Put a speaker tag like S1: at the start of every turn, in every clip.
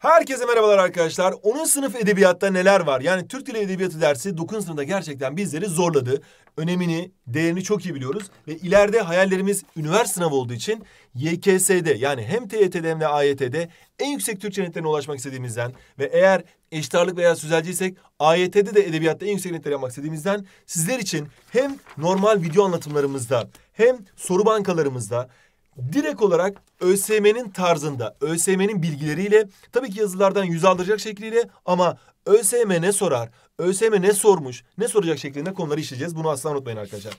S1: Herkese merhabalar arkadaşlar. 10. sınıf edebiyatta neler var? Yani Türk Dili Edebiyatı dersi 9. sınıfta gerçekten bizleri zorladı. Önemini, değerini çok iyi biliyoruz. Ve ileride hayallerimiz üniversite sınavı olduğu için YKS'de yani hem TYT'de hem de AYT'de en yüksek Türkçe netlerine ulaşmak istediğimizden ve eğer eşit veya sözelciysek AYT'de de edebiyatta en yüksek netler yapmak istediğimizden sizler için hem normal video anlatımlarımızda hem soru bankalarımızda direkt olarak ÖSM'nin tarzında, ÖSM'nin bilgileriyle, tabii ki yazılardan yüz aldıracak şekliyle ama ÖSM ne sorar, ÖSM ne sormuş, ne soracak şeklinde konuları işleyeceğiz. Bunu asla unutmayın arkadaşlar.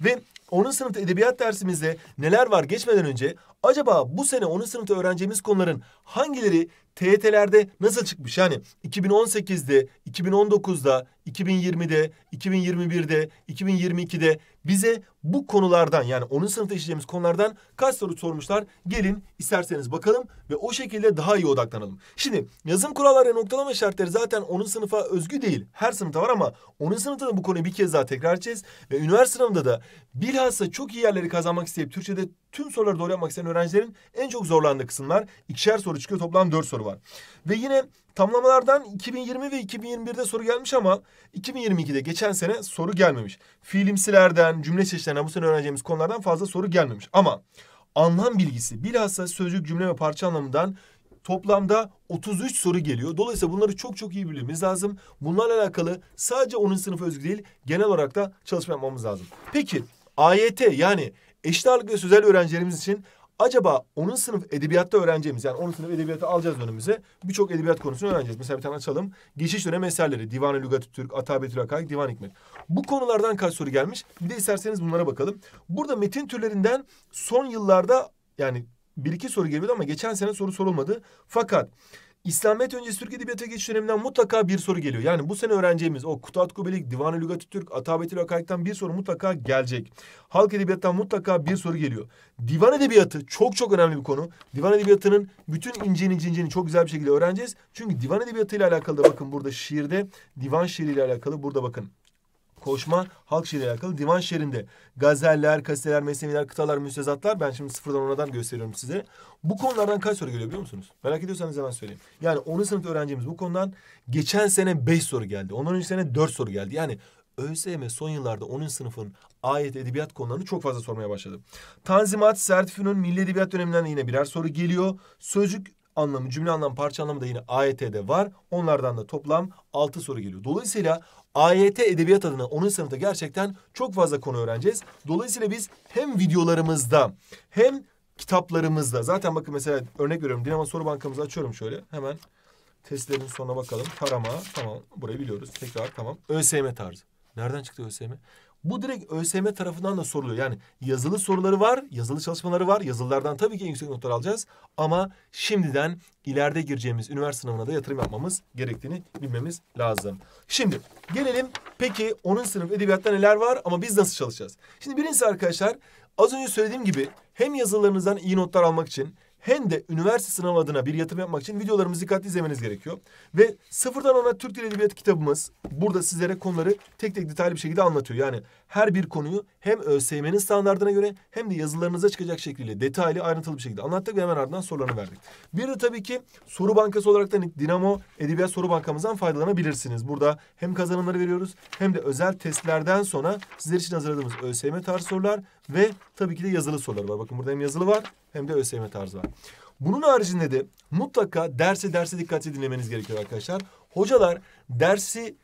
S1: Ve 10. sınıfta edebiyat dersimizde neler var geçmeden önce acaba bu sene 10. sınıfta öğreneceğimiz konuların hangileri TETlerde nasıl çıkmış? Yani 2018'de, 2019'da, 2020'de, 2021'de, 2022'de bize bu konulardan yani 10. sınıfta işleyeceğimiz konulardan kaç soru sormuşlar? Gelin isterseniz bakalım ve o şekilde daha iyi odaklanalım. Şimdi yazım kuralları noktalama şartları zaten 10. sınıfa özgü değil. Her sınıfta var ama 10. sınıfta da bu konuyu bir kez daha tekrar edeceğiz ve üniversite sınavında da bir Bilhassa çok iyi yerleri kazanmak isteyip Türkçe'de tüm soruları doğru yapmak isteyen öğrencilerin en çok zorlandığı kısımlar. ikişer soru çıkıyor. Toplam dört soru var. Ve yine tamlamalardan 2020 ve 2021'de soru gelmiş ama 2022'de geçen sene soru gelmemiş. Fiilimsilerden, cümle çeşitlerinden bu sene öğreneceğimiz konulardan fazla soru gelmemiş. Ama anlam bilgisi bilhassa sözcük, cümle ve parça anlamından toplamda 33 soru geliyor. Dolayısıyla bunları çok çok iyi bilmemiz lazım. Bunlarla alakalı sadece 10. sınıf özgü değil genel olarak da çalışma yapmamız lazım. Peki AYT yani eşit ağırlıklı sözel öğrencilerimiz için acaba onun sınıf edebiyatta öğreneceğimiz yani onun sınıf edebiyatı alacağız önümüze. Birçok edebiyat konusunu öğreneceğiz. Mesela bir tane açalım. Geçiş dönem eserleri. Divan-ı Lügat-ı Türk, Atabetül Hakayık, Divan Hikmet. Bu konulardan kaç soru gelmiş? Bir de isterseniz bunlara bakalım. Burada metin türlerinden son yıllarda yani bir iki soru geliyordu ama geçen sene soru sorulmadı. Fakat İslamiyet öncesi Türk Edebiyatı geçiş döneminden mutlaka bir soru geliyor. Yani bu sene öğreneceğimiz o Kutat Kubelik, Divan-ı Lügat-ı Türk, Atabetül Akaik'ten bir soru mutlaka gelecek. Halk edebiyatından mutlaka bir soru geliyor. Divan Edebiyatı çok çok önemli bir konu. Divan Edebiyatı'nın bütün inceni inceni çok güzel bir şekilde öğreneceğiz. Çünkü Divan Edebiyatı ile alakalı da bakın burada şiirde, divan şiiriyle alakalı burada bakın koşma halk şiiriyle alakalı divan şiirinde. Gazeller, kasteler, mesneviler, kıtalar, müstezatlar ben şimdi sıfırdan onadan gösteriyorum size. Bu konulardan kaç soru geliyor biliyor musunuz? Merak ediyorsanız hemen söyleyeyim. Yani 10. sınıfta öğrencimiz bu konudan geçen sene beş soru geldi. Ondan önceki sene dört soru geldi. Yani ÖSYM son yıllarda 10. sınıfın ayet edebiyat konularını çok fazla sormaya başladı. Tanzimat, Sertifü'nün milli edebiyat döneminden yine birer soru geliyor. Sözcük anlamı, cümle anlamı, parça anlamı da yine AYT'de var. Onlardan da toplam altı soru geliyor. Dolayısıyla AYT edebiyat adına 10. sınıfta gerçekten çok fazla konu öğreneceğiz. Dolayısıyla biz hem videolarımızda hem kitaplarımızda zaten bakın mesela örnek veriyorum Dinamo Soru Bankamızı açıyorum şöyle hemen testlerin sonuna bakalım. Tarama tamam burayı biliyoruz tekrar tamam. ÖSYM tarzı. Nereden çıktı ÖSYM? Bu direkt ÖSYM tarafından da soruluyor. Yani yazılı soruları var, yazılı çalışmaları var. Yazılılardan tabii ki en yüksek notlar alacağız. Ama şimdiden ileride gireceğimiz üniversite sınavına da yatırım yapmamız gerektiğini bilmemiz lazım. Şimdi gelelim peki 10. sınıf edebiyatta neler var ama biz nasıl çalışacağız? Şimdi birincisi arkadaşlar az önce söylediğim gibi hem yazılarınızdan iyi notlar almak için hem de üniversite sınavı adına bir yatırım yapmak için videolarımızı dikkatli izlemeniz gerekiyor. Ve sıfırdan ona Türk Dil Edebiyatı kitabımız burada sizlere konuları tek tek detaylı bir şekilde anlatıyor. Yani her bir konuyu hem ÖSYM'nin standartına göre hem de yazılarınıza çıkacak şekilde detaylı ayrıntılı bir şekilde anlattık ve hemen ardından sorularını verdik. Bir de tabii ki soru bankası olarak da Dinamo Edebiyat Soru Bankamızdan faydalanabilirsiniz. Burada hem kazanımları veriyoruz hem de özel testlerden sonra sizler için hazırladığımız ÖSYM tarz sorular ve tabii ki de yazılı sorular var. Bakın burada hem yazılı var hem de ÖSYM tarzı var. Bunun haricinde de mutlaka derse derse dikkatli dinlemeniz gerekiyor arkadaşlar. Hocalar dersi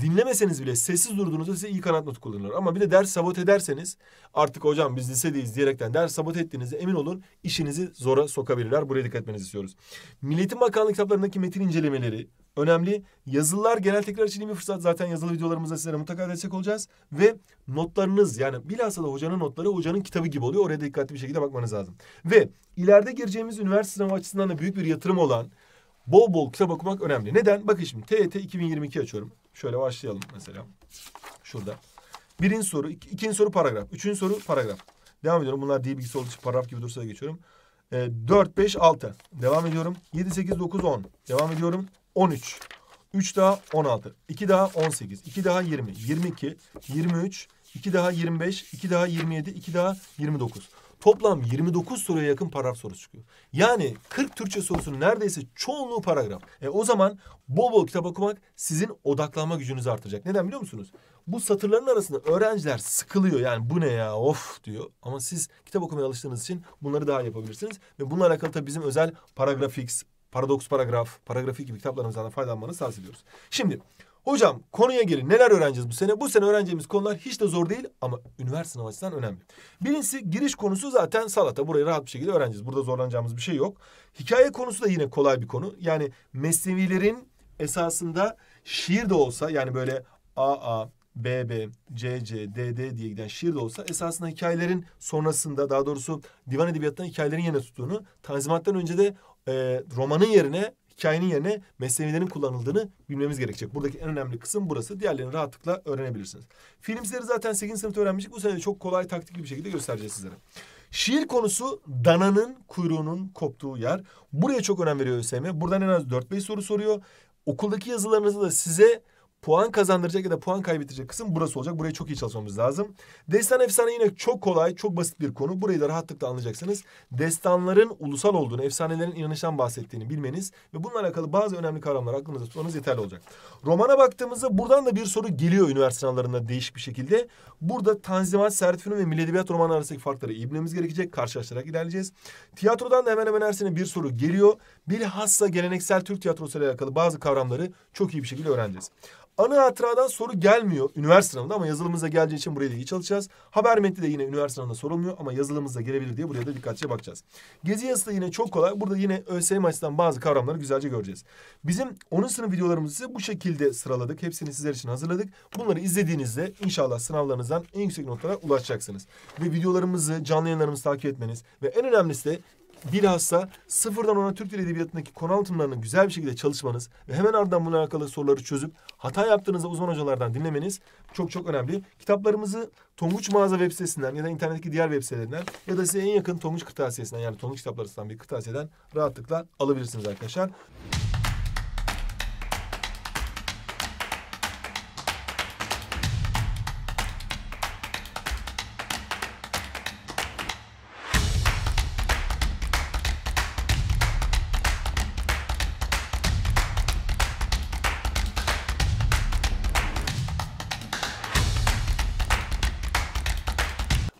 S1: dinlemeseniz bile sessiz durduğunuzda size iyi kanat kullanırlar. Ama bir de ders sabote ederseniz artık hocam biz lisedeyiz diyerekten ders sabote ettiğinizde emin olun işinizi zora sokabilirler. Buraya dikkat etmenizi istiyoruz. Milletin Bakanlığı kitaplarındaki metin incelemeleri, önemli. Yazılılar genel tekrar için bir fırsat. Zaten yazılı videolarımızda sizlere mutlaka destek olacağız. Ve notlarınız yani bilhassa da hocanın notları hocanın kitabı gibi oluyor. Oraya dikkatli bir şekilde bakmanız lazım. Ve ileride gireceğimiz üniversite sınavı açısından da büyük bir yatırım olan bol bol kitap okumak önemli. Neden? Bakın şimdi TET 2022 e açıyorum. Şöyle başlayalım mesela. Şurada. Birinci soru, ik ikinci soru paragraf. Üçüncü soru paragraf. Devam ediyorum. Bunlar dil bilgisi olduğu için paragraf gibi dursa da geçiyorum. E, 4, 5, 6. Devam ediyorum. 7, 8, 9, 10. Devam ediyorum. 13. 3 daha 16. 2 daha 18. 2 daha 20. 22. 23. 2 daha 25. 2 daha 27. 2 daha 29. Toplam 29 soruya yakın paragraf sorusu çıkıyor. Yani 40 Türkçe sorusunun neredeyse çoğunluğu paragraf. E o zaman bol bol kitap okumak sizin odaklanma gücünüzü artıracak. Neden biliyor musunuz? Bu satırların arasında öğrenciler sıkılıyor. Yani bu ne ya of diyor. Ama siz kitap okumaya alıştığınız için bunları daha yapabilirsiniz. Ve bununla alakalı tabii bizim özel paragrafix, Paradoks Paragraf, Paragrafik gibi kitaplarımızdan faydalanmanızı tavsiye ediyoruz. Şimdi hocam konuya gelin neler öğreneceğiz bu sene? Bu sene öğreneceğimiz konular hiç de zor değil ama üniversite sınavı açısından önemli. Birincisi giriş konusu zaten salata. Burayı rahat bir şekilde öğreneceğiz. Burada zorlanacağımız bir şey yok. Hikaye konusu da yine kolay bir konu. Yani mesnevilerin esasında şiir de olsa yani böyle AA, BB, CC, DD diye giden şiir de olsa esasında hikayelerin sonrasında daha doğrusu divan edebiyatından hikayelerin yerine tuttuğunu, tanzimattan önce de e, romanın yerine hikayenin yerine mesnevilerin kullanıldığını bilmemiz gerekecek. Buradaki en önemli kısım burası. Diğerlerini rahatlıkla öğrenebilirsiniz. Filmsleri zaten 8. sınıfta öğrenmiştik. Bu sene çok kolay taktikli bir şekilde göstereceğiz sizlere. Şiir konusu dananın kuyruğunun koptuğu yer. Buraya çok önem veriyor ÖSYM. Buradan en az 4-5 soru soruyor. Okuldaki yazılarınızı da size puan kazandıracak ya da puan kaybettirecek kısım burası olacak. Buraya çok iyi çalışmamız lazım. Destan efsane yine çok kolay, çok basit bir konu. Burayı da rahatlıkla anlayacaksınız. Destanların ulusal olduğunu, efsanelerin inanıştan bahsettiğini bilmeniz ve bununla alakalı bazı önemli kavramlar aklınızda tutmanız yeterli olacak. Romana baktığımızda buradan da bir soru geliyor üniversite sınavlarında değişik bir şekilde. Burada Tanzimat, Servet Fünun ve Milli Edebiyat romanı arasındaki farkları iyi bilmemiz gerekecek. Karşılaştırarak ilerleyeceğiz. Tiyatrodan da hemen hemen her sene bir soru geliyor Bilhassa geleneksel Türk tiyatrosu ile alakalı bazı kavramları çok iyi bir şekilde öğreneceğiz. Anı hatıradan soru gelmiyor üniversite sınavında ama yazılımıza geleceği için buraya da iyi çalışacağız. Haber metni de yine üniversite sınavında sorulmuyor ama yazılımıza gelebilir diye buraya da dikkatlice bakacağız. Gezi yazısı da yine çok kolay. Burada yine ÖSYM açısından bazı kavramları güzelce göreceğiz. Bizim onun sınıf videolarımızı size bu şekilde sıraladık. Hepsini sizler için hazırladık. Bunları izlediğinizde inşallah sınavlarınızdan en yüksek notlara ulaşacaksınız. Ve videolarımızı, canlı yayınlarımızı takip etmeniz ve en önemlisi de bilhassa sıfırdan ona Türk Dili Edebiyatı'ndaki konu anlatımlarını güzel bir şekilde çalışmanız ve hemen ardından bununla alakalı soruları çözüp hata yaptığınızda uzman hocalardan dinlemeniz çok çok önemli. Kitaplarımızı Tonguç Mağaza web sitesinden ya da internetteki diğer web sitelerinden ya da size en yakın Tonguç Kırtasiyesi'nden yani Tonguç kitaplarından bir kırtasiyeden rahatlıkla alabilirsiniz arkadaşlar.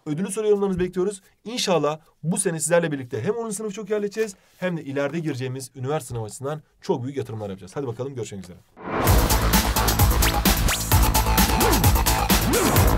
S1: Ödülü soru yorumlarınızı bekliyoruz. İnşallah bu sene sizlerle birlikte hem 10. sınıfı çok iyi hem de ileride gireceğimiz üniversite sınavı açısından çok büyük yatırımlar yapacağız. Hadi bakalım görüşmek üzere.